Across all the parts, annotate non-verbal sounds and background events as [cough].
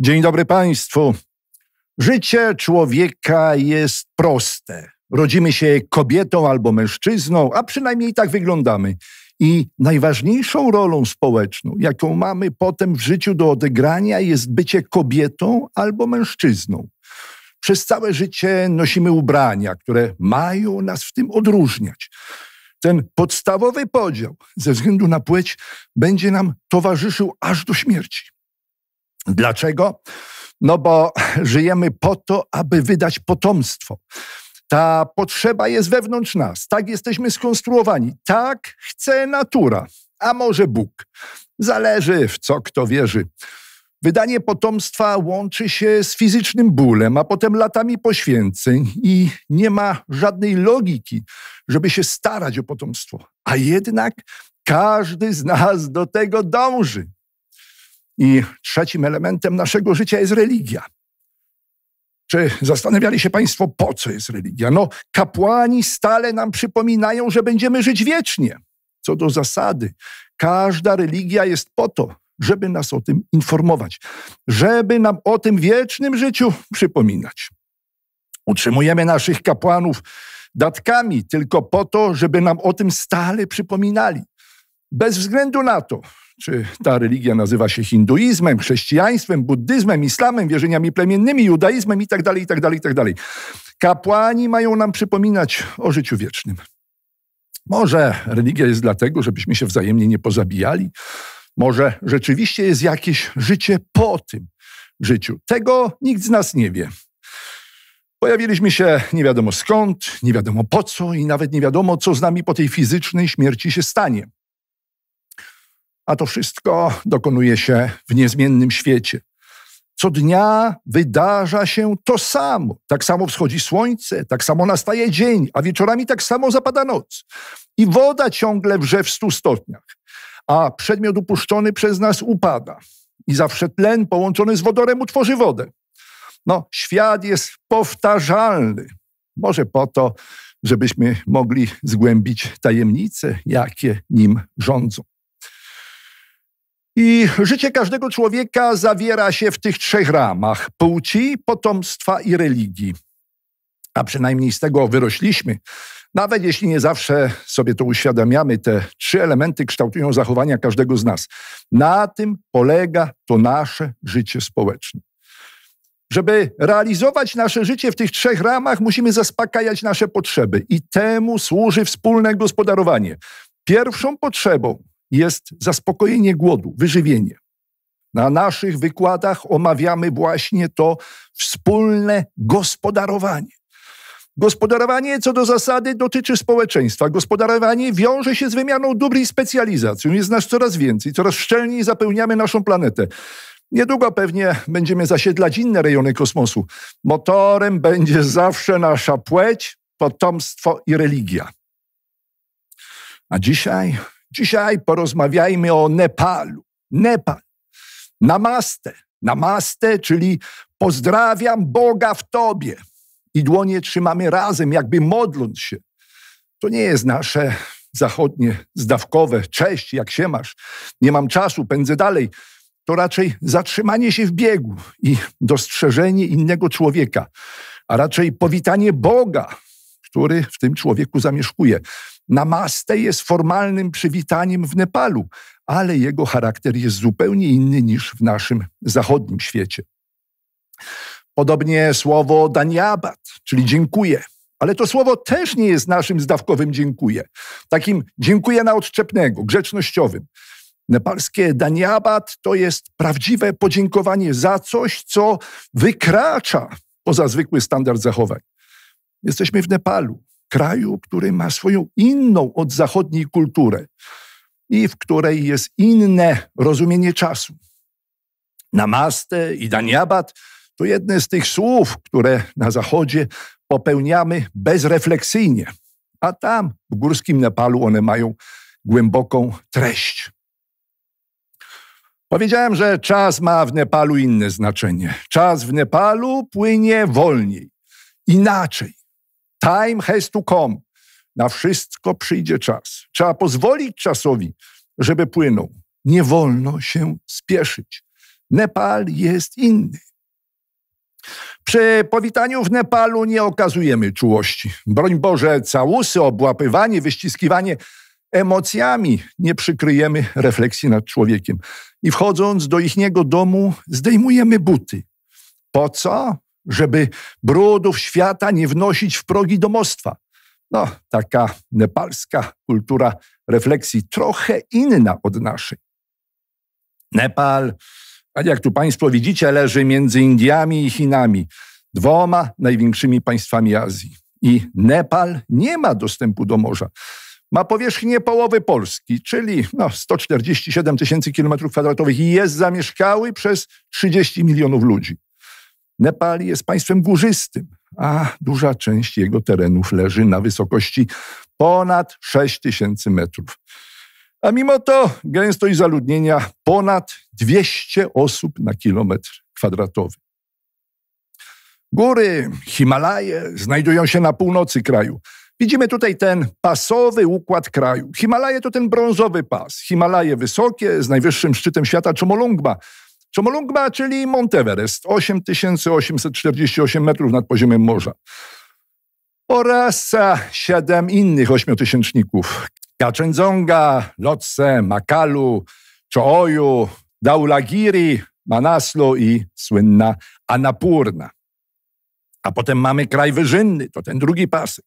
Dzień dobry Państwu. Życie człowieka jest proste. Rodzimy się kobietą albo mężczyzną, a przynajmniej tak wyglądamy. I najważniejszą rolą społeczną, jaką mamy potem w życiu do odegrania, jest bycie kobietą albo mężczyzną. Przez całe życie nosimy ubrania, które mają nas w tym odróżniać. Ten podstawowy podział ze względu na płeć będzie nam towarzyszył aż do śmierci. Dlaczego? No bo żyjemy po to, aby wydać potomstwo. Ta potrzeba jest wewnątrz nas, tak jesteśmy skonstruowani, tak chce natura, a może Bóg. Zależy, w co kto wierzy. Wydanie potomstwa łączy się z fizycznym bólem, a potem latami poświęceń i nie ma żadnej logiki, żeby się starać o potomstwo. A jednak każdy z nas do tego dąży. I trzecim elementem naszego życia jest religia. Czy zastanawiali się Państwo, po co jest religia? No, kapłani stale nam przypominają, że będziemy żyć wiecznie. Co do zasady, każda religia jest po to, żeby nas o tym informować, żeby nam o tym wiecznym życiu przypominać. Utrzymujemy naszych kapłanów datkami tylko po to, żeby nam o tym stale przypominali. Bez względu na to, czy ta religia nazywa się hinduizmem, chrześcijaństwem, buddyzmem, islamem, wierzeniami plemiennymi, judaizmem itd., itd., itd. Kapłani mają nam przypominać o życiu wiecznym. Może religia jest dlatego, żebyśmy się wzajemnie nie pozabijali. Może rzeczywiście jest jakieś życie po tym życiu. Tego nikt z nas nie wie. Pojawiliśmy się nie wiadomo skąd, nie wiadomo po co i nawet nie wiadomo, co z nami po tej fizycznej śmierci się stanie a to wszystko dokonuje się w niezmiennym świecie. Co dnia wydarza się to samo. Tak samo wschodzi słońce, tak samo nastaje dzień, a wieczorami tak samo zapada noc. I woda ciągle wrze w stu stopniach, a przedmiot upuszczony przez nas upada. I zawsze tlen połączony z wodorem utworzy wodę. No, świat jest powtarzalny. Może po to, żebyśmy mogli zgłębić tajemnice, jakie nim rządzą. I życie każdego człowieka zawiera się w tych trzech ramach: płci, potomstwa i religii. A przynajmniej z tego wyrośliśmy. Nawet jeśli nie zawsze sobie to uświadamiamy, te trzy elementy kształtują zachowania każdego z nas. Na tym polega to nasze życie społeczne. Żeby realizować nasze życie w tych trzech ramach, musimy zaspokajać nasze potrzeby i temu służy wspólne gospodarowanie. Pierwszą potrzebą jest zaspokojenie głodu, wyżywienie. Na naszych wykładach omawiamy właśnie to wspólne gospodarowanie. Gospodarowanie co do zasady dotyczy społeczeństwa. Gospodarowanie wiąże się z wymianą dóbr i specjalizacją. Jest nas coraz więcej, coraz szczelniej zapełniamy naszą planetę. Niedługo pewnie będziemy zasiedlać inne rejony kosmosu. Motorem będzie zawsze nasza płeć, potomstwo i religia. A dzisiaj Dzisiaj porozmawiajmy o Nepalu. Nepal. Namaste. Namaste, czyli pozdrawiam Boga w Tobie. I dłonie trzymamy razem, jakby modląc się. To nie jest nasze zachodnie, zdawkowe, cześć, jak się masz, nie mam czasu, pędzę dalej. To raczej zatrzymanie się w biegu i dostrzeżenie innego człowieka, a raczej powitanie Boga który w tym człowieku zamieszkuje. Namaste jest formalnym przywitaniem w Nepalu, ale jego charakter jest zupełnie inny niż w naszym zachodnim świecie. Podobnie słowo daniabat, czyli dziękuję. Ale to słowo też nie jest naszym zdawkowym dziękuję. Takim dziękuję na odczepnego, grzecznościowym. Nepalskie daniabat to jest prawdziwe podziękowanie za coś, co wykracza poza zwykły standard zachowań. Jesteśmy w Nepalu, kraju, który ma swoją inną od zachodniej kulturę i w której jest inne rozumienie czasu. Namaste i daniabat to jedne z tych słów, które na zachodzie popełniamy bezrefleksyjnie, a tam w górskim Nepalu one mają głęboką treść. Powiedziałem, że czas ma w Nepalu inne znaczenie. Czas w Nepalu płynie wolniej, inaczej. Time has to come. Na wszystko przyjdzie czas. Trzeba pozwolić czasowi, żeby płynął. Nie wolno się spieszyć. Nepal jest inny. Przy powitaniu w Nepalu nie okazujemy czułości. Broń Boże, całusy, obłapywanie, wyściskiwanie emocjami nie przykryjemy refleksji nad człowiekiem. I wchodząc do ich niego domu, zdejmujemy buty. Po co? żeby brudów świata nie wnosić w progi domostwa. No, taka nepalska kultura refleksji, trochę inna od naszej. Nepal, jak tu Państwo widzicie, leży między Indiami i Chinami, dwoma największymi państwami Azji. I Nepal nie ma dostępu do morza. Ma powierzchnię połowy Polski, czyli no, 147 tysięcy kilometrów kwadratowych i jest zamieszkały przez 30 milionów ludzi. Nepal jest państwem górzystym, a duża część jego terenów leży na wysokości ponad 6000 metrów. A mimo to gęstość zaludnienia ponad 200 osób na kilometr kwadratowy. Góry, Himalaje znajdują się na północy kraju. Widzimy tutaj ten pasowy układ kraju. Himalaje to ten brązowy pas. Himalaje wysokie, z najwyższym szczytem świata Czomolungma. Czomolungma, czyli Monteverest, 8848 metrów nad poziomem morza. Oraz siedem innych ośmiotysięczników. Kaczędzonga, Lotse, Makalu, Czooju, Daulagiri, Manaslu i słynna Anapurna. A potem mamy kraj wyżynny, to ten drugi pasek.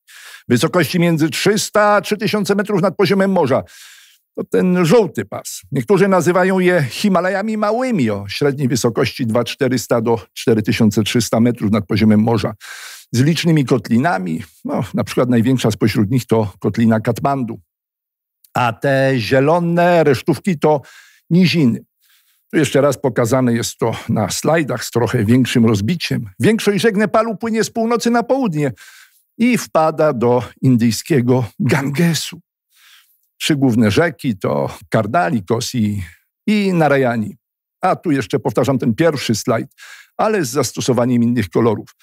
Wysokości między 300 a 3000 metrów nad poziomem morza to ten żółty pas. Niektórzy nazywają je Himalajami małymi o średniej wysokości 2400 do 4300 metrów nad poziomem morza. Z licznymi kotlinami, no, na przykład największa spośród nich to kotlina Katmandu. A te zielone resztówki to niziny. Tu jeszcze raz pokazane jest to na slajdach z trochę większym rozbiciem. Większość żegne palu płynie z północy na południe i wpada do indyjskiego Gangesu. Trzy główne rzeki to Kardalikos i, i Narajani. A tu jeszcze powtarzam ten pierwszy slajd, ale z zastosowaniem innych kolorów.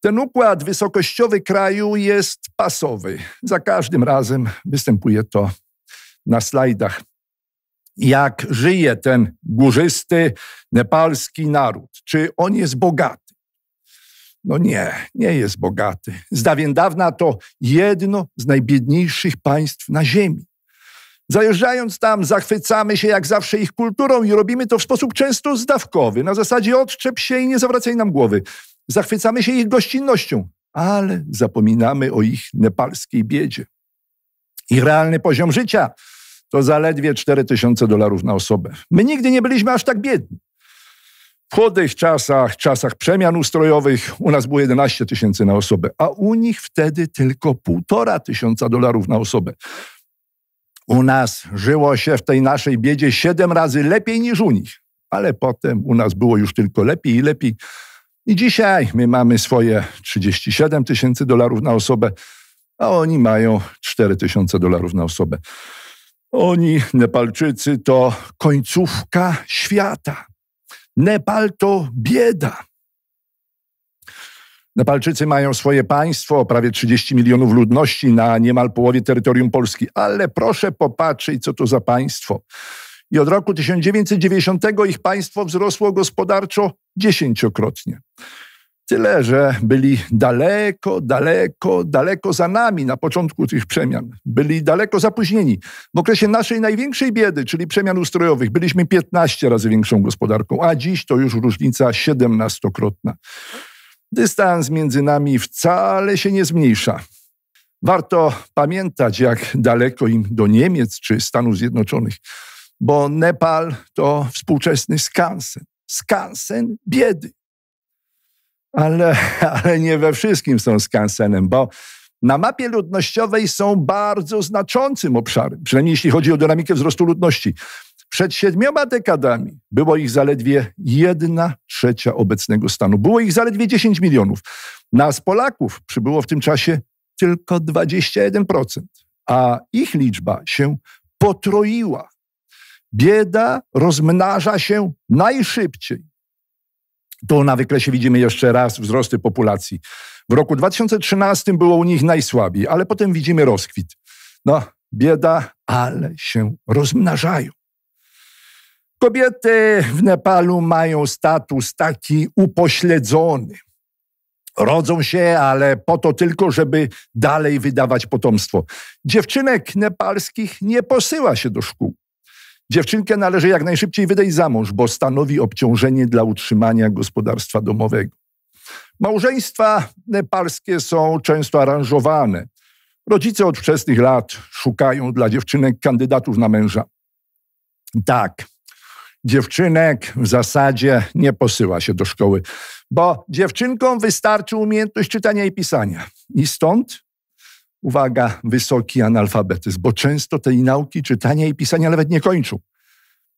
Ten układ wysokościowy kraju jest pasowy. Za każdym razem występuje to na slajdach. Jak żyje ten górzysty nepalski naród? Czy on jest bogaty? No nie, nie jest bogaty. Z dawien dawna to jedno z najbiedniejszych państw na Ziemi. Zajeżdżając tam, zachwycamy się jak zawsze ich kulturą i robimy to w sposób często zdawkowy, na zasadzie odczep się i nie zawracaj nam głowy. Zachwycamy się ich gościnnością, ale zapominamy o ich nepalskiej biedzie. Ich realny poziom życia to zaledwie 4000 dolarów na osobę. My nigdy nie byliśmy aż tak biedni. W chłodnych czasach, czasach przemian ustrojowych, u nas było 11 tysięcy na osobę, a u nich wtedy tylko półtora tysiąca dolarów na osobę. U nas żyło się w tej naszej biedzie siedem razy lepiej niż u nich, ale potem u nas było już tylko lepiej i lepiej. I dzisiaj my mamy swoje 37 tysięcy dolarów na osobę, a oni mają 4 tysiące dolarów na osobę. Oni, Nepalczycy, to końcówka świata. Nepal to bieda. Nepalczycy mają swoje państwo, prawie 30 milionów ludności na niemal połowie terytorium Polski, ale proszę popatrzeć, co to za państwo. I od roku 1990 ich państwo wzrosło gospodarczo dziesięciokrotnie. Tyle, że byli daleko, daleko, daleko za nami na początku tych przemian. Byli daleko zapóźnieni. W okresie naszej największej biedy, czyli przemian ustrojowych, byliśmy 15 razy większą gospodarką, a dziś to już różnica 17-krotna. Dystans między nami wcale się nie zmniejsza. Warto pamiętać, jak daleko im do Niemiec czy Stanów Zjednoczonych, bo Nepal to współczesny Skansen. Skansen biedy. Ale, ale nie we wszystkim są Skansenem, bo na mapie ludnościowej są bardzo znaczącym obszarem, przynajmniej jeśli chodzi o dynamikę wzrostu ludności. Przed siedmioma dekadami było ich zaledwie jedna trzecia obecnego stanu. Było ich zaledwie 10 milionów. Nas Polaków przybyło w tym czasie tylko 21%, a ich liczba się potroiła. Bieda rozmnaża się najszybciej. Tu na wykresie widzimy jeszcze raz wzrosty populacji. W roku 2013 było u nich najsłabiej, ale potem widzimy rozkwit. No, bieda, ale się rozmnażają. Kobiety w Nepalu mają status taki upośledzony. Rodzą się, ale po to tylko, żeby dalej wydawać potomstwo. Dziewczynek nepalskich nie posyła się do szkół. Dziewczynkę należy jak najszybciej wydać za mąż, bo stanowi obciążenie dla utrzymania gospodarstwa domowego. Małżeństwa nepalskie są często aranżowane. Rodzice od wczesnych lat szukają dla dziewczynek kandydatów na męża. Tak, dziewczynek w zasadzie nie posyła się do szkoły, bo dziewczynkom wystarczy umiejętność czytania i pisania. I stąd, uwaga, wysoki analfabetyzm, bo często tej nauki czytania i pisania nawet nie kończą.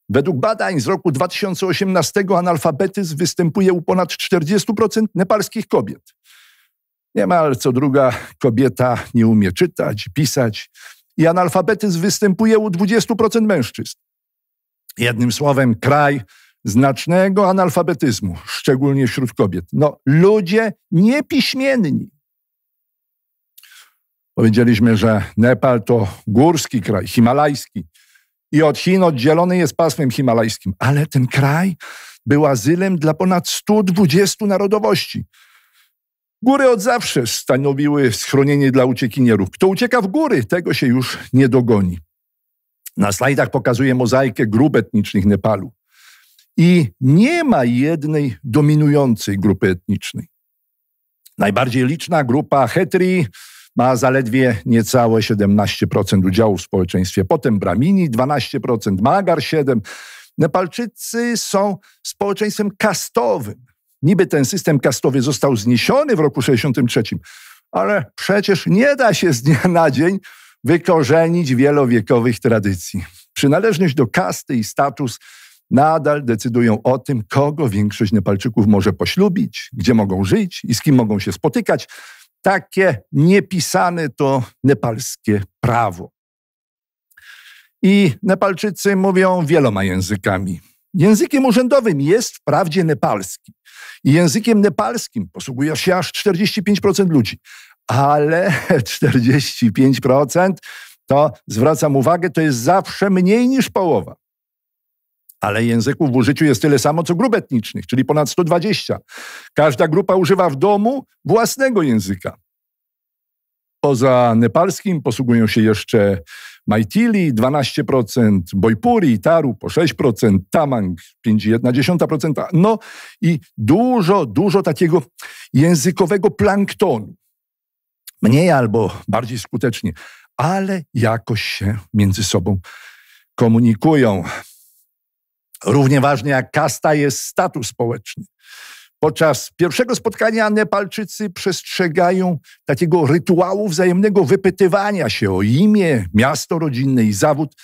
Według badań z roku 2018 analfabetyzm występuje u ponad 40% nepalskich kobiet. Niemal co druga kobieta nie umie czytać, pisać i analfabetyzm występuje u 20% mężczyzn. Jednym słowem, kraj znacznego analfabetyzmu, szczególnie wśród kobiet. No, ludzie niepiśmienni. Powiedzieliśmy, że Nepal to górski kraj, himalajski i od Chin oddzielony jest pasmem himalajskim, ale ten kraj był azylem dla ponad 120 narodowości. Góry od zawsze stanowiły schronienie dla uciekinierów. Kto ucieka w góry, tego się już nie dogoni. Na slajdach pokazuję mozaikę grup etnicznych Nepalu. I nie ma jednej dominującej grupy etnicznej. Najbardziej liczna grupa Hetri ma zaledwie niecałe 17% udziału w społeczeństwie. Potem Bramini 12%, Magar 7%. Nepalczycy są społeczeństwem kastowym. Niby ten system kastowy został zniesiony w roku 1963, ale przecież nie da się z dnia na dzień wykorzenić wielowiekowych tradycji. Przynależność do kasty i status nadal decydują o tym, kogo większość Nepalczyków może poślubić, gdzie mogą żyć i z kim mogą się spotykać. Takie niepisane to nepalskie prawo. I Nepalczycy mówią wieloma językami. Językiem urzędowym jest wprawdzie nepalski. I językiem nepalskim posługuje się aż 45% ludzi, ale 45% [laughs] to zwracam uwagę, to jest zawsze mniej niż połowa. Ale języków w użyciu jest tyle samo, co grup etnicznych, czyli ponad 120. Każda grupa używa w domu własnego języka. Poza nepalskim posługują się jeszcze Maitili 12%, Bojpuri, Taru po 6%, Tamang 5,1%. No i dużo, dużo takiego językowego planktonu mniej albo bardziej skutecznie, ale jakoś się między sobą komunikują. Równie ważny jak kasta jest status społeczny. Podczas pierwszego spotkania Nepalczycy przestrzegają takiego rytuału wzajemnego wypytywania się o imię, miasto rodzinne i zawód,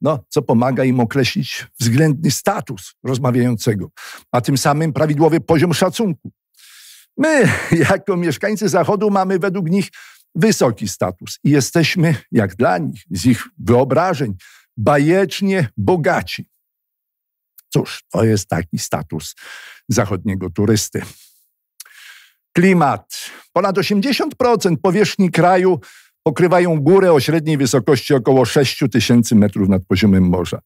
no, co pomaga im określić względny status rozmawiającego, a tym samym prawidłowy poziom szacunku. My, [laughs] jako mieszkańcy Zachodu, mamy według nich wysoki status i jesteśmy, jak dla nich, z ich wyobrażeń, bajecznie bogaci. Cóż, to jest taki status zachodniego turysty. Klimat. Ponad 80% powierzchni kraju pokrywają góry o średniej wysokości około 6000 metrów nad poziomem morza.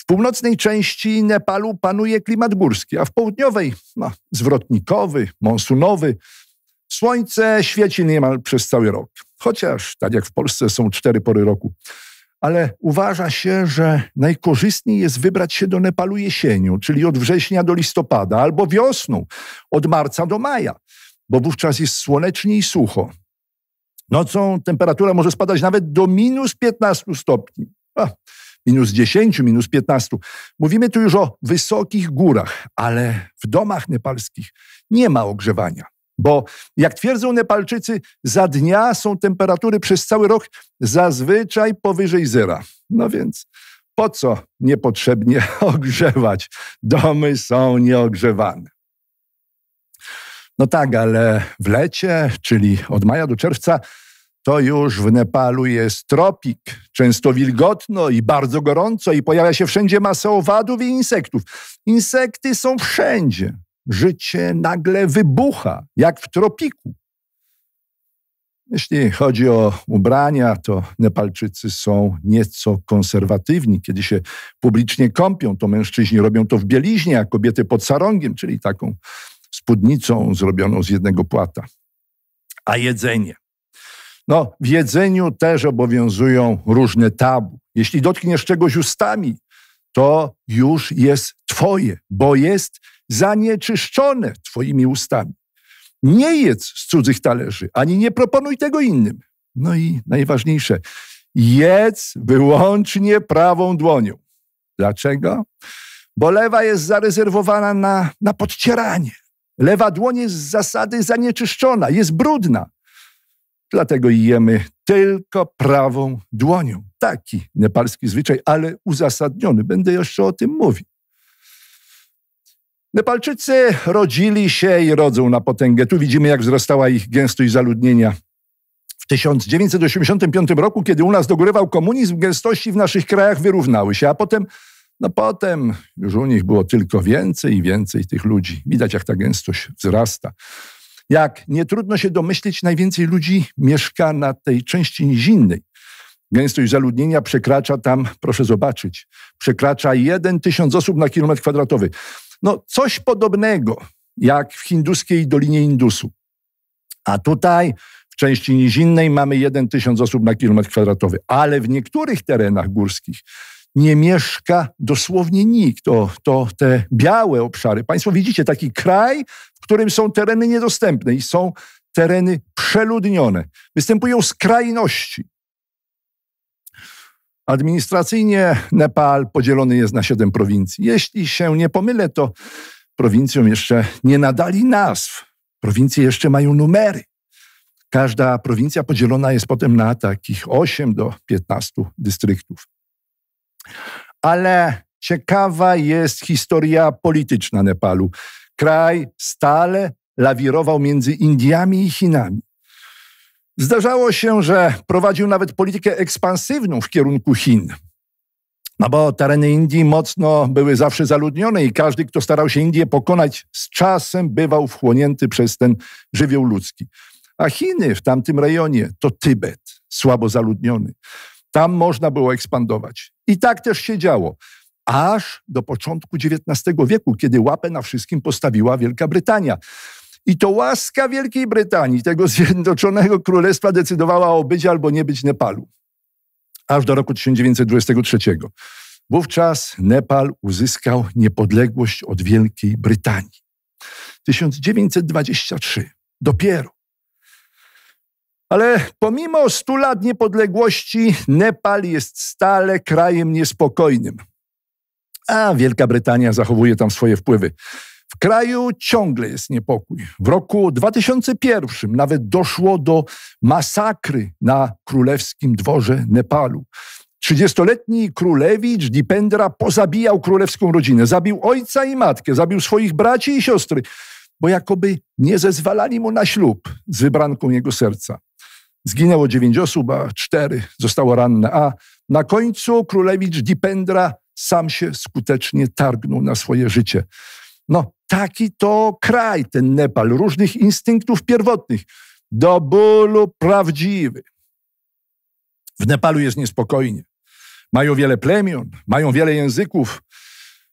W północnej części Nepalu panuje klimat górski, a w południowej no, zwrotnikowy, monsunowy. Słońce świeci niemal przez cały rok. Chociaż, tak jak w Polsce, są cztery pory roku. Ale uważa się, że najkorzystniej jest wybrać się do Nepalu jesienią, czyli od września do listopada, albo wiosną, od marca do maja, bo wówczas jest słonecznie i sucho. Nocą temperatura może spadać nawet do minus 15 stopni minus 10, minus 15. Mówimy tu już o wysokich górach, ale w domach nepalskich nie ma ogrzewania. Bo jak twierdzą Nepalczycy, za dnia są temperatury przez cały rok zazwyczaj powyżej zera. No więc po co niepotrzebnie [laughs] ogrzewać? Domy są nieogrzewane. No tak, ale w lecie, czyli od maja do czerwca, to już w Nepalu jest tropik, często wilgotno i bardzo gorąco i pojawia się wszędzie masa owadów i insektów. Insekty są wszędzie. Życie nagle wybucha, jak w tropiku. Jeśli chodzi o ubrania, to Nepalczycy są nieco konserwatywni. Kiedy się publicznie kąpią, to mężczyźni robią to w bieliźnie, a kobiety pod sarongiem, czyli taką spódnicą zrobioną z jednego płata. A jedzenie? No, w jedzeniu też obowiązują różne tabu. Jeśli dotkniesz czegoś ustami, to już jest Twoje, bo jest zanieczyszczone Twoimi ustami. Nie jedz z cudzych talerzy, ani nie proponuj tego innym. No i najważniejsze, jedz wyłącznie prawą dłonią. Dlaczego? Bo lewa jest zarezerwowana na, na podcieranie. Lewa dłoń jest z zasady zanieczyszczona, jest brudna. Dlatego jemy tylko prawą dłonią. Taki nepalski zwyczaj, ale uzasadniony. Będę jeszcze o tym mówił. Nepalczycy rodzili się i rodzą na potęgę. Tu widzimy, jak wzrastała ich gęstość zaludnienia. W 1985 roku, kiedy u nas dogorywał komunizm, gęstości w naszych krajach wyrównały się, a potem, no potem już u nich było tylko więcej i więcej tych ludzi. Widać, jak ta gęstość wzrasta. Jak nie trudno się domyślić, najwięcej ludzi mieszka na tej części nizinnej. Gęstość zaludnienia przekracza tam, proszę zobaczyć, przekracza 1 tysiąc osób na kilometr kwadratowy. No, coś podobnego jak w hinduskiej Dolinie Indusu. A tutaj w części nizinnej mamy 1 tysiąc osób na kilometr kwadratowy. Ale w niektórych terenach górskich nie mieszka dosłownie nikt. To, to te białe obszary. Państwo widzicie taki kraj, w którym są tereny niedostępne i są tereny przeludnione. Występują skrajności. Administracyjnie Nepal podzielony jest na siedem prowincji. Jeśli się nie pomylę, to prowincjom jeszcze nie nadali nazw. Prowincje jeszcze mają numery. Każda prowincja podzielona jest potem na takich 8 do 15 dystryktów. Ale ciekawa jest historia polityczna Nepalu. Kraj stale lawirował między Indiami i Chinami. Zdarzało się, że prowadził nawet politykę ekspansywną w kierunku Chin. No bo tereny Indii mocno były zawsze zaludnione i każdy, kto starał się Indię pokonać, z czasem bywał wchłonięty przez ten żywioł ludzki. A Chiny w tamtym rejonie to Tybet, słabo zaludniony. Tam można było ekspandować. I tak też się działo. Aż do początku XIX wieku, kiedy łapę na wszystkim postawiła Wielka Brytania. I to łaska Wielkiej Brytanii, tego Zjednoczonego Królestwa, decydowała o być albo nie być Nepalu. Aż do roku 1923. Wówczas Nepal uzyskał niepodległość od Wielkiej Brytanii. 1923. Dopiero ale pomimo stu lat niepodległości, Nepal jest stale krajem niespokojnym. A Wielka Brytania zachowuje tam swoje wpływy. W kraju ciągle jest niepokój. W roku 2001 nawet doszło do masakry na królewskim dworze Nepalu. 30-letni królewicz Dipendra pozabijał królewską rodzinę. Zabił ojca i matkę, zabił swoich braci i siostry, bo jakoby nie zezwalali mu na ślub z wybranką jego serca. Zginęło dziewięć osób, a cztery zostało ranne. A na końcu królewicz Dipendra sam się skutecznie targnął na swoje życie. No, taki to kraj, ten Nepal, różnych instynktów pierwotnych, do bólu prawdziwy. W Nepalu jest niespokojnie. Mają wiele plemion, mają wiele języków,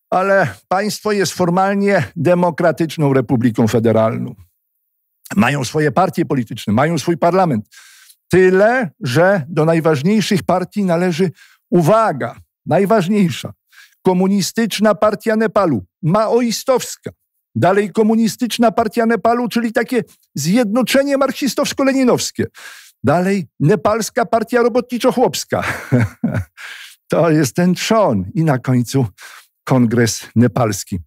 ale państwo jest formalnie demokratyczną republiką federalną. Mają swoje partie polityczne, mają swój parlament. Tyle, że do najważniejszych partii należy uwaga, najważniejsza. Komunistyczna Partia Nepalu, maoistowska. Dalej Komunistyczna Partia Nepalu, czyli takie zjednoczenie marksistowsko-leninowskie. Dalej Nepalska Partia Robotniczo-Chłopska. [laughs] to jest ten trzon. I na końcu Kongres Nepalski.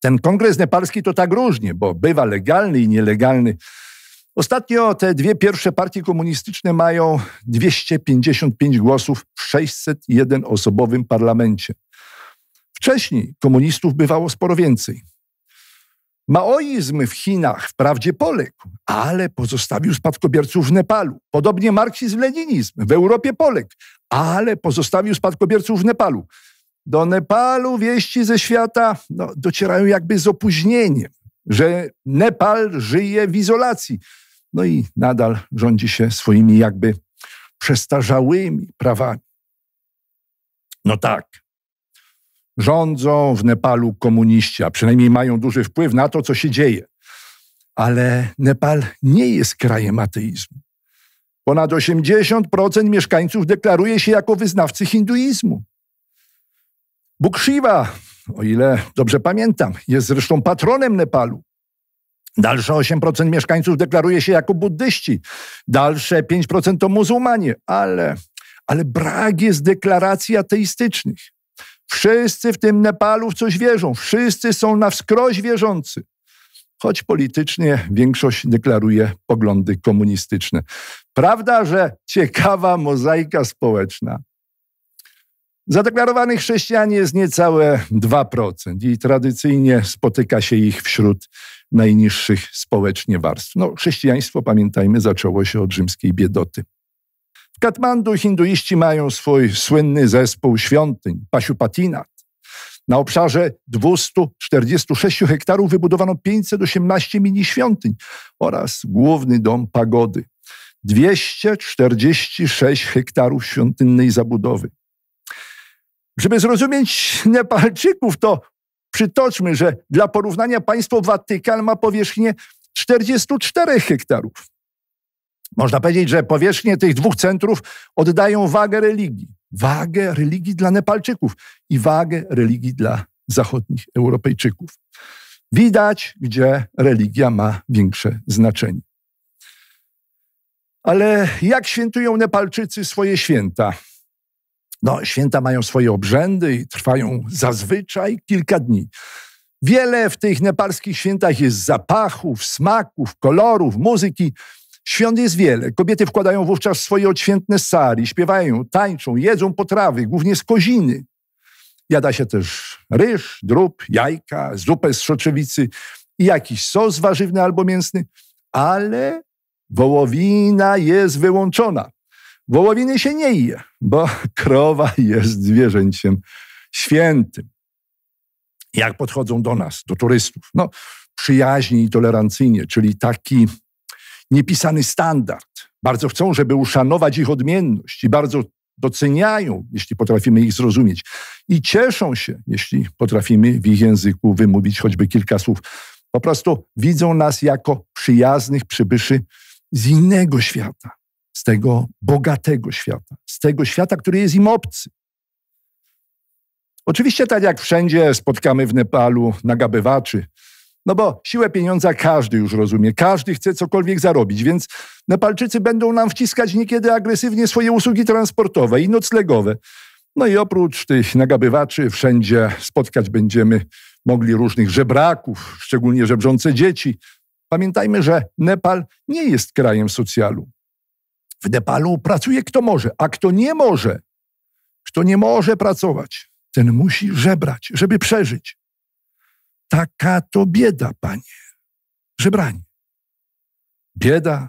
Ten Kongres Nepalski to tak różnie, bo bywa legalny i nielegalny Ostatnio te dwie pierwsze partie komunistyczne mają 255 głosów w 601-osobowym parlamencie. Wcześniej komunistów bywało sporo więcej. Maoizm w Chinach wprawdzie poległ, ale pozostawił spadkobierców w Nepalu. Podobnie marksizm-leninizm w Europie poległ, ale pozostawił spadkobierców w Nepalu. Do Nepalu wieści ze świata no, docierają jakby z opóźnieniem że Nepal żyje w izolacji. No i nadal rządzi się swoimi jakby przestarzałymi prawami. No tak. Rządzą w Nepalu komuniści, a przynajmniej mają duży wpływ na to, co się dzieje. Ale Nepal nie jest krajem ateizmu. Ponad 80% mieszkańców deklaruje się jako wyznawcy hinduizmu. Bóg o ile dobrze pamiętam, jest zresztą patronem Nepalu. Dalsze 8% mieszkańców deklaruje się jako buddyści, dalsze 5% to muzułmanie, ale, ale brak jest deklaracji ateistycznych. Wszyscy w tym Nepalu w coś wierzą, wszyscy są na wskroś wierzący. Choć politycznie większość deklaruje poglądy komunistyczne. Prawda, że ciekawa mozaika społeczna. Zadeklarowanych chrześcijan jest niecałe 2% i tradycyjnie spotyka się ich wśród najniższych społecznie warstw. No, chrześcijaństwo, pamiętajmy, zaczęło się od rzymskiej biedoty. W Katmandu hinduiści mają swój słynny zespół świątyń, Pasiupatinat. Na obszarze 246 hektarów wybudowano 518 mini świątyń oraz główny dom pagody. 246 hektarów świątynnej zabudowy. Żeby zrozumieć Nepalczyków, to przytoczmy, że dla porównania państwo Watykan ma powierzchnię 44 hektarów. Można powiedzieć, że powierzchnie tych dwóch centrów oddają wagę religii. Wagę religii dla Nepalczyków i wagę religii dla zachodnich Europejczyków. Widać, gdzie religia ma większe znaczenie. Ale jak świętują Nepalczycy swoje święta? No, święta mają swoje obrzędy i trwają zazwyczaj kilka dni. Wiele w tych nepalskich świętach jest zapachów, smaków, kolorów, muzyki. Świąt jest wiele. Kobiety wkładają wówczas swoje odświętne sari, śpiewają, tańczą, jedzą potrawy, głównie z koziny. Jada się też ryż, drób, jajka, zupę z soczewicy i jakiś sos warzywny albo mięsny, ale wołowina jest wyłączona. Wołowiny się nie je, bo [laughs] krowa jest zwierzęciem świętym. Jak podchodzą do nas, do turystów? No, przyjaźnie i tolerancyjnie, czyli taki niepisany standard. Bardzo chcą, żeby uszanować ich odmienność i bardzo doceniają, jeśli potrafimy ich zrozumieć i cieszą się, jeśli potrafimy w ich języku wymówić choćby kilka słów. Po prostu widzą nas jako przyjaznych przybyszy z innego świata z tego bogatego świata, z tego świata, który jest im obcy. Oczywiście, tak jak wszędzie, spotkamy w Nepalu nagabywaczy, no bo siłę pieniądza każdy już rozumie, każdy chce cokolwiek zarobić, więc Nepalczycy będą nam wciskać niekiedy agresywnie swoje usługi transportowe i noclegowe. No i oprócz tych nagabywaczy wszędzie spotkać będziemy mogli różnych żebraków, szczególnie żebrzące dzieci. Pamiętajmy, że Nepal nie jest krajem socjalu. W Nepalu pracuje kto może, a kto nie może, kto nie może pracować, ten musi żebrać, żeby przeżyć. Taka to bieda, panie. Żebranie. Bieda.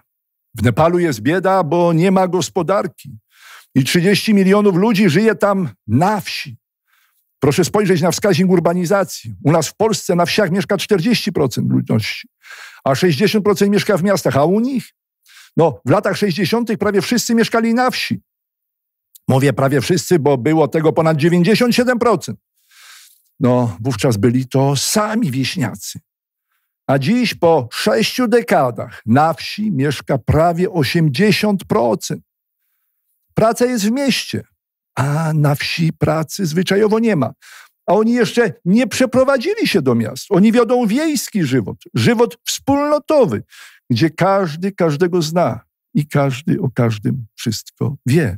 W Nepalu jest bieda, bo nie ma gospodarki. I 30 milionów ludzi żyje tam na wsi. Proszę spojrzeć na wskaźnik urbanizacji. U nas w Polsce na wsiach mieszka 40% ludności, a 60% mieszka w miastach, a u nich no, w latach 60. prawie wszyscy mieszkali na wsi. Mówię prawie wszyscy, bo było tego ponad 97%. No, wówczas byli to sami wieśniacy. A dziś po sześciu dekadach na wsi mieszka prawie 80%. Praca jest w mieście, a na wsi pracy zwyczajowo nie ma. A oni jeszcze nie przeprowadzili się do miast. Oni wiodą wiejski żywot, żywot wspólnotowy, gdzie każdy każdego zna i każdy o każdym wszystko wie.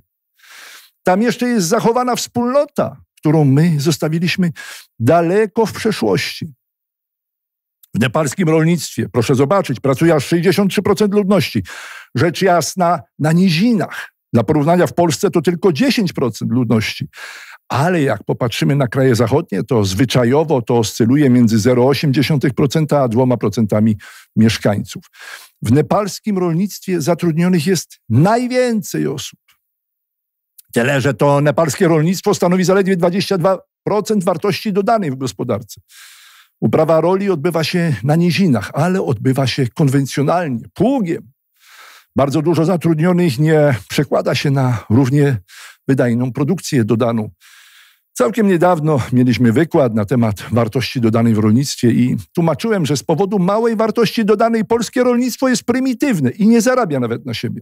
Tam jeszcze jest zachowana wspólnota, którą my zostawiliśmy daleko w przeszłości. W nepalskim rolnictwie, proszę zobaczyć, pracuje aż 63% ludności. Rzecz jasna na nizinach. Dla porównania w Polsce to tylko 10% ludności. Ale jak popatrzymy na kraje zachodnie, to zwyczajowo to oscyluje między 0,8% a 2% mieszkańców. W nepalskim rolnictwie zatrudnionych jest najwięcej osób. Tyle, że to nepalskie rolnictwo stanowi zaledwie 22% wartości dodanej w gospodarce. Uprawa roli odbywa się na nizinach, ale odbywa się konwencjonalnie, pługiem. Bardzo dużo zatrudnionych nie przekłada się na równie wydajną produkcję dodaną. Całkiem niedawno mieliśmy wykład na temat wartości dodanej w rolnictwie i tłumaczyłem, że z powodu małej wartości dodanej polskie rolnictwo jest prymitywne i nie zarabia nawet na siebie.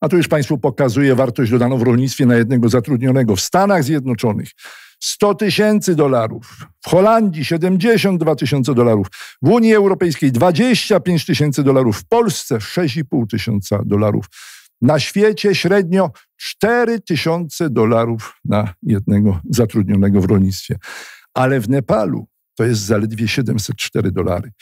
A tu już Państwu pokazuję wartość dodaną w rolnictwie na jednego zatrudnionego w Stanach Zjednoczonych. 100 tysięcy dolarów, w Holandii 72 tysiące dolarów, w Unii Europejskiej 25 tysięcy dolarów, w Polsce 6,5 tysiąca dolarów. Na świecie średnio 4000 tysiące dolarów na jednego zatrudnionego w rolnictwie. Ale w Nepalu to jest zaledwie 704 dolary.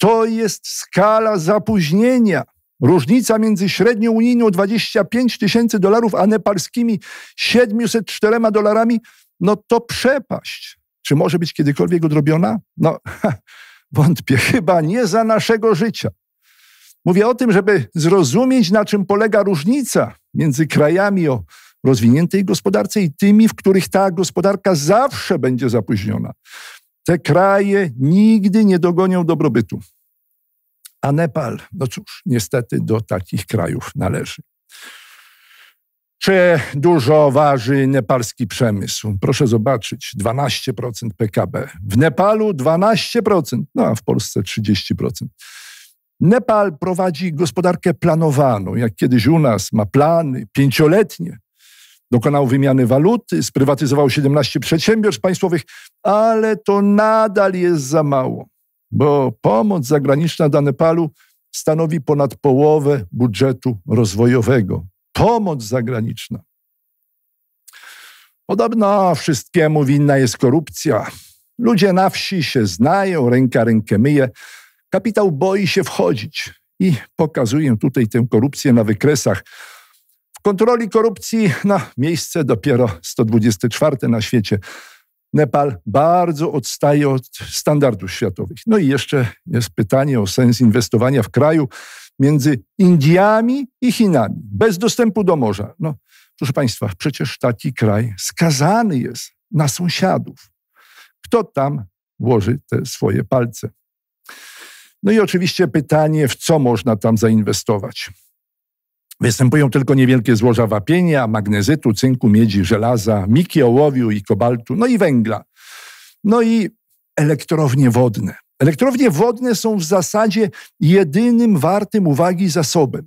To jest skala zapóźnienia. Różnica między średnią unijną 25 tysięcy dolarów, a nepalskimi 704 dolarami, no to przepaść. Czy może być kiedykolwiek odrobiona? No, [laughs] wątpię, chyba nie za naszego życia. Mówię o tym, żeby zrozumieć, na czym polega różnica między krajami o rozwiniętej gospodarce i tymi, w których ta gospodarka zawsze będzie zapóźniona. Te kraje nigdy nie dogonią dobrobytu. A Nepal, no cóż, niestety do takich krajów należy. Czy dużo waży nepalski przemysł? Proszę zobaczyć, 12% PKB. W Nepalu 12%, no a w Polsce 30%. Nepal prowadzi gospodarkę planowaną, jak kiedyś u nas, ma plany pięcioletnie. Dokonał wymiany waluty, sprywatyzował 17 przedsiębiorstw państwowych, ale to nadal jest za mało, bo pomoc zagraniczna dla Nepalu stanowi ponad połowę budżetu rozwojowego. Pomoc zagraniczna. Podobno wszystkiemu winna jest korupcja. Ludzie na wsi się znają, ręka rękę myje, Kapitał boi się wchodzić i pokazuję tutaj tę korupcję na wykresach. W kontroli korupcji na miejsce dopiero 124 na świecie. Nepal bardzo odstaje od standardów światowych. No i jeszcze jest pytanie o sens inwestowania w kraju między Indiami i Chinami, bez dostępu do morza. No, proszę Państwa, przecież taki kraj skazany jest na sąsiadów. Kto tam włoży te swoje palce? No i oczywiście pytanie, w co można tam zainwestować. Występują tylko niewielkie złoża wapienia, magnezytu, cynku, miedzi, żelaza, miki ołowiu i kobaltu, no i węgla. No i elektrownie wodne. Elektrownie wodne są w zasadzie jedynym wartym uwagi zasobem.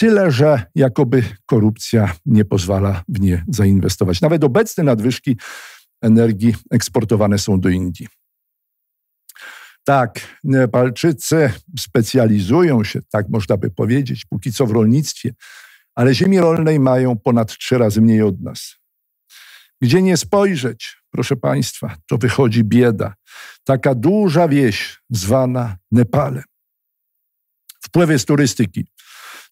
Tyle, że jakoby korupcja nie pozwala w nie zainwestować. Nawet obecne nadwyżki energii eksportowane są do Indii. Tak, Nepalczycy specjalizują się, tak można by powiedzieć, póki co w rolnictwie, ale ziemi rolnej mają ponad trzy razy mniej od nas. Gdzie nie spojrzeć, proszę Państwa, to wychodzi bieda. Taka duża wieś zwana Nepalem. Wpływy z turystyki.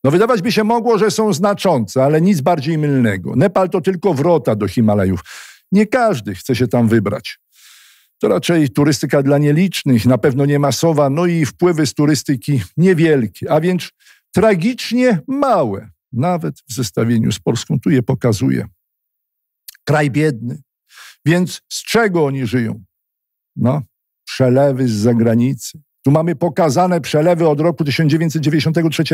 No wydawać by się mogło, że są znaczące, ale nic bardziej mylnego. Nepal to tylko wrota do Himalajów. Nie każdy chce się tam wybrać. To raczej turystyka dla nielicznych, na pewno nie masowa, no i wpływy z turystyki niewielkie, a więc tragicznie małe, nawet w zestawieniu z Polską. Tu je pokazuję. Kraj biedny. Więc z czego oni żyją? No, przelewy z zagranicy. Tu mamy pokazane przelewy od roku 1993.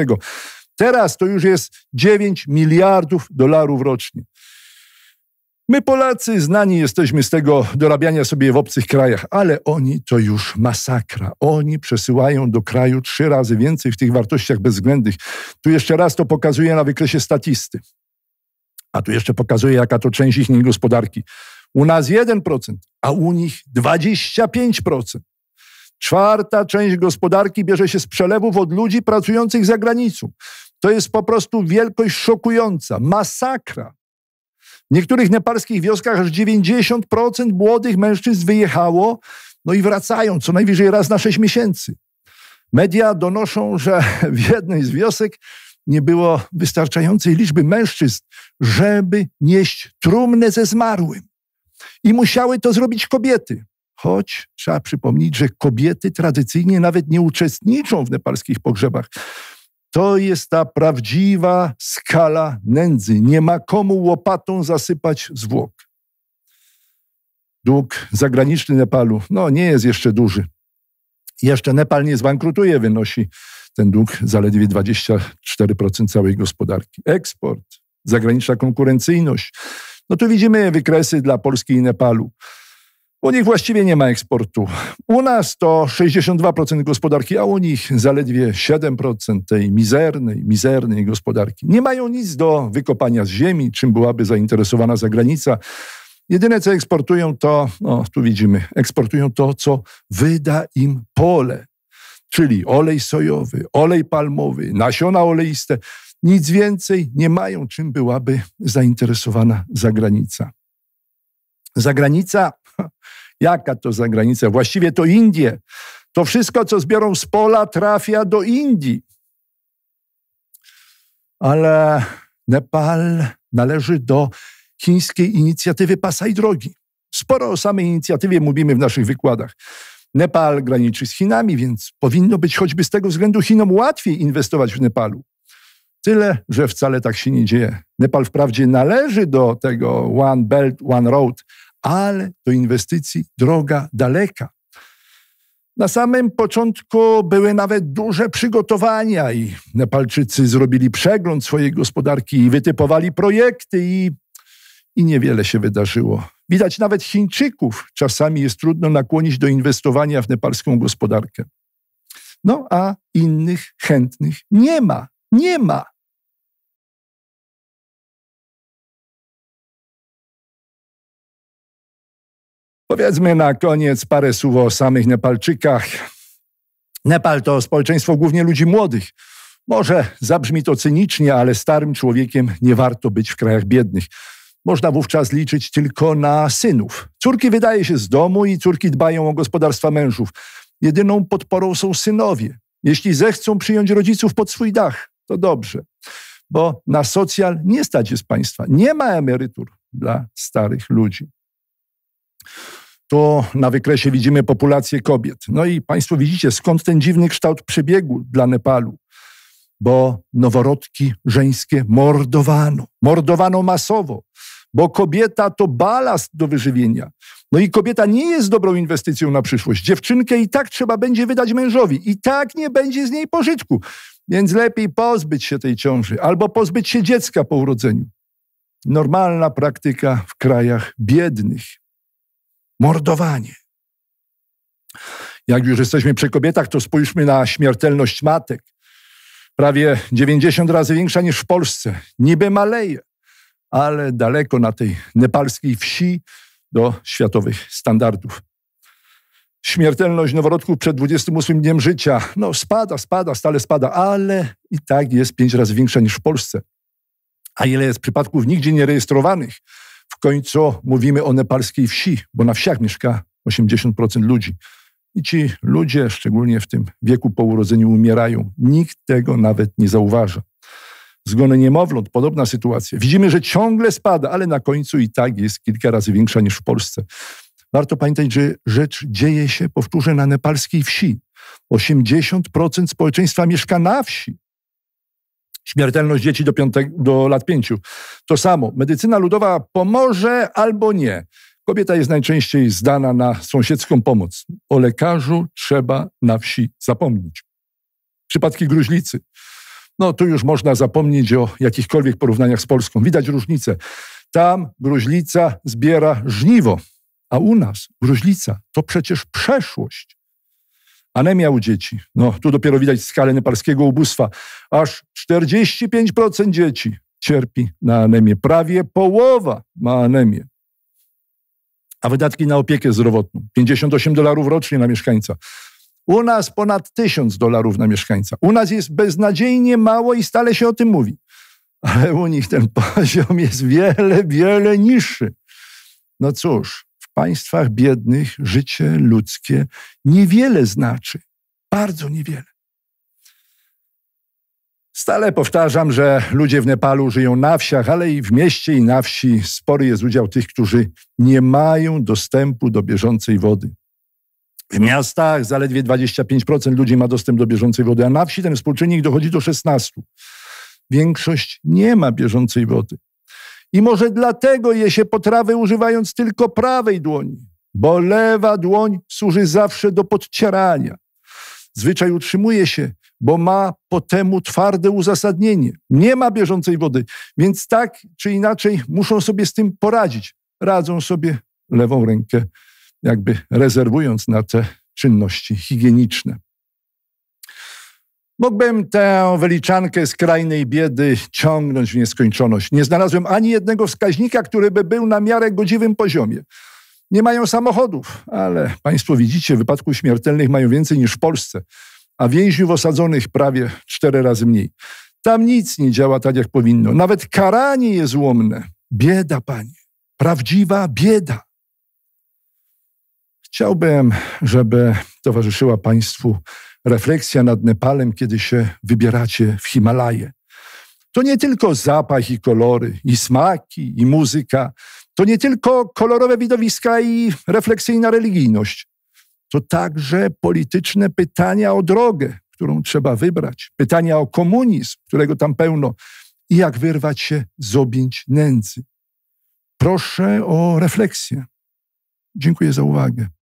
Teraz to już jest 9 miliardów dolarów rocznie. My Polacy znani jesteśmy z tego dorabiania sobie w obcych krajach, ale oni to już masakra. Oni przesyłają do kraju trzy razy więcej w tych wartościach bezwzględnych. Tu jeszcze raz to pokazuję na wykresie statisty. A tu jeszcze pokazuję, jaka to część ich gospodarki. U nas 1%, a u nich 25%. Czwarta część gospodarki bierze się z przelewów od ludzi pracujących za granicą. To jest po prostu wielkość szokująca, masakra. W niektórych nepalskich wioskach aż 90% młodych mężczyzn wyjechało, no i wracają co najwyżej raz na 6 miesięcy. Media donoszą, że w jednej z wiosek nie było wystarczającej liczby mężczyzn, żeby nieść trumnę ze zmarłym. I musiały to zrobić kobiety. Choć trzeba przypomnieć, że kobiety tradycyjnie nawet nie uczestniczą w nepalskich pogrzebach. To jest ta prawdziwa skala nędzy. Nie ma komu łopatą zasypać zwłok. Dług zagraniczny Nepalu, no nie jest jeszcze duży. Jeszcze Nepal nie zbankrutuje, wynosi ten dług zaledwie 24% całej gospodarki. Eksport, zagraniczna konkurencyjność. No tu widzimy wykresy dla Polski i Nepalu. U nich właściwie nie ma eksportu. U nas to 62% gospodarki, a u nich zaledwie 7% tej mizernej, mizernej gospodarki. Nie mają nic do wykopania z ziemi, czym byłaby zainteresowana zagranica. Jedyne, co eksportują, to, no tu widzimy, eksportują to, co wyda im pole, czyli olej sojowy, olej palmowy, nasiona oleiste. Nic więcej nie mają, czym byłaby zainteresowana zagranica. Zagranica Jaka to za Właściwie to Indie. To wszystko, co zbiorą z pola, trafia do Indii. Ale Nepal należy do chińskiej inicjatywy Pasa i Drogi. Sporo o samej inicjatywie mówimy w naszych wykładach. Nepal graniczy z Chinami, więc powinno być choćby z tego względu Chinom łatwiej inwestować w Nepalu. Tyle, że wcale tak się nie dzieje. Nepal wprawdzie należy do tego One Belt, One Road, ale do inwestycji droga daleka. Na samym początku były nawet duże przygotowania i Nepalczycy zrobili przegląd swojej gospodarki i wytypowali projekty i, i niewiele się wydarzyło. Widać nawet Chińczyków. Czasami jest trudno nakłonić do inwestowania w nepalską gospodarkę. No a innych chętnych nie ma. Nie ma. Powiedzmy na koniec parę słów o samych Nepalczykach. Nepal to społeczeństwo głównie ludzi młodych. Może zabrzmi to cynicznie, ale starym człowiekiem nie warto być w krajach biednych. Można wówczas liczyć tylko na synów. Córki wydaje się z domu i córki dbają o gospodarstwa mężów. Jedyną podporą są synowie. Jeśli zechcą przyjąć rodziców pod swój dach, to dobrze, bo na socjal nie stać jest państwa. Nie ma emerytur dla starych ludzi. To na wykresie widzimy populację kobiet. No i Państwo widzicie, skąd ten dziwny kształt przebiegu dla Nepalu. Bo noworodki żeńskie mordowano. Mordowano masowo, bo kobieta to balast do wyżywienia. No i kobieta nie jest dobrą inwestycją na przyszłość. Dziewczynkę i tak trzeba będzie wydać mężowi, i tak nie będzie z niej pożytku. Więc lepiej pozbyć się tej ciąży albo pozbyć się dziecka po urodzeniu. Normalna praktyka w krajach biednych mordowanie. Jak już jesteśmy przy kobietach, to spójrzmy na śmiertelność matek. Prawie 90 razy większa niż w Polsce. Niby maleje, ale daleko na tej nepalskiej wsi do światowych standardów. Śmiertelność noworodków przed 28 dniem życia. No spada, spada, stale spada, ale i tak jest 5 razy większa niż w Polsce. A ile jest przypadków nigdzie nierejestrowanych? W końcu mówimy o nepalskiej wsi, bo na wsiach mieszka 80% ludzi. I ci ludzie, szczególnie w tym wieku po urodzeniu, umierają. Nikt tego nawet nie zauważa. Zgony niemowląt, podobna sytuacja. Widzimy, że ciągle spada, ale na końcu i tak jest kilka razy większa niż w Polsce. Warto pamiętać, że rzecz dzieje się, powtórzę, na nepalskiej wsi. 80% społeczeństwa mieszka na wsi. Śmiertelność dzieci do, do lat pięciu. To samo. Medycyna ludowa pomoże albo nie. Kobieta jest najczęściej zdana na sąsiedzką pomoc. O lekarzu trzeba na wsi zapomnieć. Przypadki gruźlicy. No tu już można zapomnieć o jakichkolwiek porównaniach z Polską. Widać różnicę. Tam gruźlica zbiera żniwo, a u nas gruźlica to przecież przeszłość. Anemia u dzieci. No, tu dopiero widać skalę nepalskiego ubóstwa. Aż 45% dzieci cierpi na anemię. Prawie połowa ma anemię. A wydatki na opiekę zdrowotną 58 dolarów rocznie na mieszkańca. U nas ponad 1000 dolarów na mieszkańca. U nas jest beznadziejnie mało i stale się o tym mówi. Ale u nich ten [laughs] poziom jest wiele, wiele niższy. No cóż, państwach biednych życie ludzkie niewiele znaczy. Bardzo niewiele. Stale powtarzam, że ludzie w Nepalu żyją na wsiach, ale i w mieście i na wsi spory jest udział tych, którzy nie mają dostępu do bieżącej wody. W miastach zaledwie 25% ludzi ma dostęp do bieżącej wody, a na wsi ten współczynnik dochodzi do 16%. Większość nie ma bieżącej wody. I może dlatego je się potrawy używając tylko prawej dłoni, bo lewa dłoń służy zawsze do podcierania. Zwyczaj utrzymuje się, bo ma po temu twarde uzasadnienie. Nie ma bieżącej wody, więc tak czy inaczej muszą sobie z tym poradzić. Radzą sobie lewą rękę, jakby rezerwując na te czynności higieniczne. Mógłbym tę wyliczankę skrajnej biedy ciągnąć w nieskończoność. Nie znalazłem ani jednego wskaźnika, który by był na miarę godziwym poziomie. Nie mają samochodów, ale Państwo widzicie, wypadków śmiertelnych mają więcej niż w Polsce, a więźniów osadzonych prawie cztery razy mniej. Tam nic nie działa tak, jak powinno. Nawet karanie jest łomne. Bieda, panie. Prawdziwa bieda. Chciałbym, żeby towarzyszyła Państwu refleksja nad Nepalem, kiedy się wybieracie w Himalaje. To nie tylko zapach i kolory, i smaki, i muzyka. To nie tylko kolorowe widowiska i refleksyjna religijność. To także polityczne pytania o drogę, którą trzeba wybrać. Pytania o komunizm, którego tam pełno. I jak wyrwać się z objęć nędzy. Proszę o refleksję. Dziękuję za uwagę.